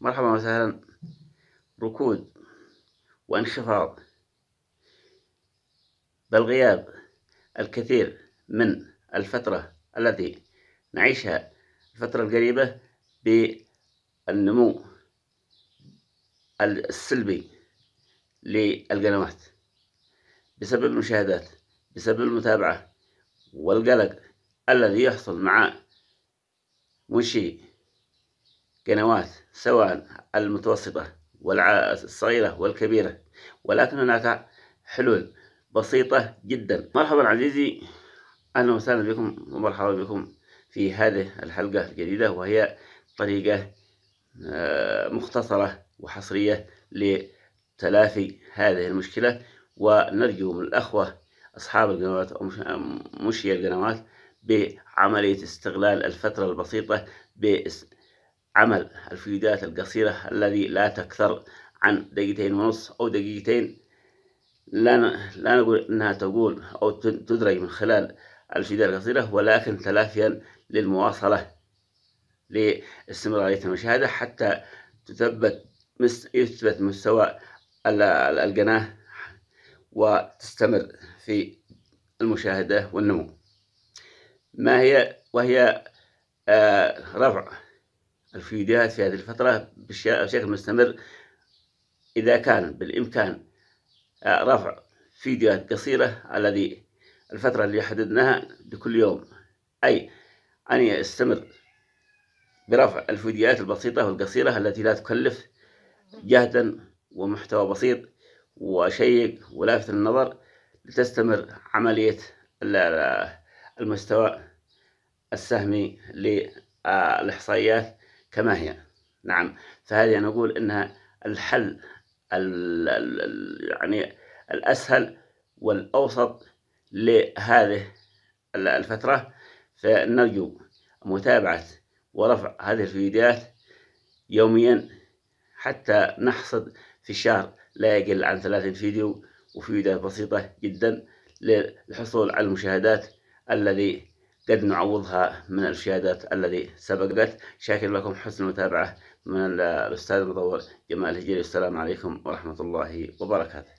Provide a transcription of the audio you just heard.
مرحبا وسهلا ركود وانخفاض بل غياب الكثير من الفترة التي نعيشها الفترة القريبة بالنمو السلبي للقنوات بسبب المشاهدات بسبب المتابعة والقلق الذي يحصل مع منشئ قنوات سواء المتوسطة والصغيرة والكبيرة ولكن هناك حلول بسيطة جدا مرحبا عزيزي أهلا وسهلا بكم ومرحبا بكم في هذه الحلقة الجديدة وهي طريقة آه، مختصرة وحصرية لتلافي هذه المشكلة ونرجو من الأخوة أصحاب القنوات أو مشي القنوات بعملية استغلال الفترة البسيطة عمل الفيديوهات القصيرة الذي لا تكثر عن دقيقتين ونص أو دقيقتين لا لا نقول أنها تقول أو تدرج من خلال الفيديوهات القصيرة ولكن تلافيا للمواصلة لاستمرارية المشاهدة حتى تثبت يثبت مستوى القناة وتستمر في المشاهدة والنمو ما هي وهي آه، رفع الفيديوهات في هذه الفترة بشكل مستمر إذا كان بالإمكان آه، رفع فيديوهات قصيرة الذي الفترة اللي حددناها لكل يوم أي أن يستمر برفع الفيديوهات البسيطة والقصيرة التي لا تكلف جهدا ومحتوى بسيط وشيق ولافت للنظر لتستمر عملية المستوى السهمي للإحصائيات كما هي نعم فهذه نقول أنها الحل ال ال يعني الأسهل والأوسط لهذه الفترة فنرجو متابعة ورفع هذه الفيديوهات يوميا حتى نحصد في الشهر لا يقل عن 30 فيديو وفيديوهات بسيطة جدا للحصول على المشاهدات الذي قد نعوضها من الشهادات التي سبقت شاكر لكم حسن المتابعة من الأستاذ المطور جمال الهجري والسلام عليكم ورحمة الله وبركاته